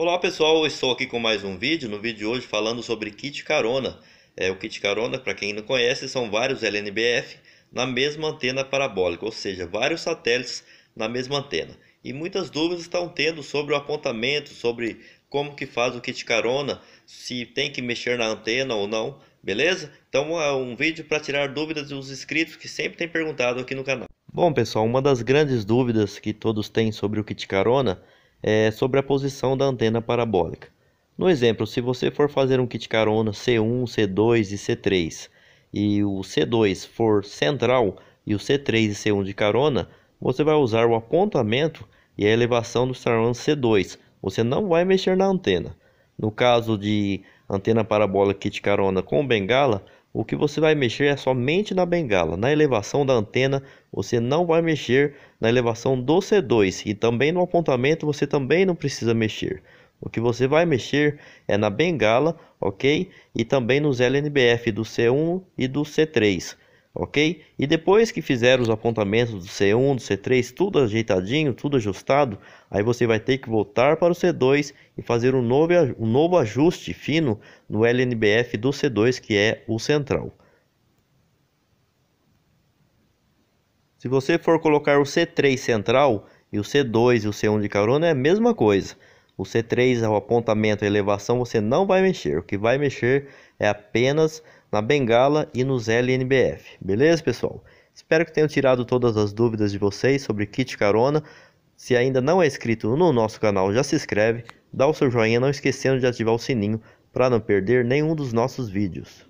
Olá pessoal, estou aqui com mais um vídeo, no vídeo de hoje falando sobre kit carona. É, o kit carona, para quem não conhece, são vários LNBF na mesma antena parabólica, ou seja, vários satélites na mesma antena. E muitas dúvidas estão tendo sobre o apontamento, sobre como que faz o kit carona, se tem que mexer na antena ou não, beleza? Então é um vídeo para tirar dúvidas dos inscritos que sempre têm perguntado aqui no canal. Bom pessoal, uma das grandes dúvidas que todos têm sobre o kit carona é, sobre a posição da antena parabólica. No exemplo, se você for fazer um kit carona C1, C2 e C3 e o C2 for central e o C3 e C1 de carona, você vai usar o apontamento e a elevação do Star C2. Você não vai mexer na antena. No caso de antena parabólica Kit carona com bengala, o que você vai mexer é somente na bengala. Na elevação da antena, você não vai mexer na elevação do C2 e também no apontamento você também não precisa mexer. O que você vai mexer é na bengala, ok? E também nos LNBF do C1 e do C3 ok? E depois que fizer os apontamentos do C1, do C3, tudo ajeitadinho, tudo ajustado, aí você vai ter que voltar para o C2 e fazer um novo, um novo ajuste fino no LNBF do C2, que é o central. Se você for colocar o C3 central e o C2 e o C1 de carona, é a mesma coisa. O C3 é o apontamento e elevação, você não vai mexer. O que vai mexer é apenas na bengala e nos LNBF. Beleza, pessoal? Espero que tenham tirado todas as dúvidas de vocês sobre kit carona. Se ainda não é inscrito no nosso canal, já se inscreve, dá o seu joinha, não esquecendo de ativar o sininho para não perder nenhum dos nossos vídeos.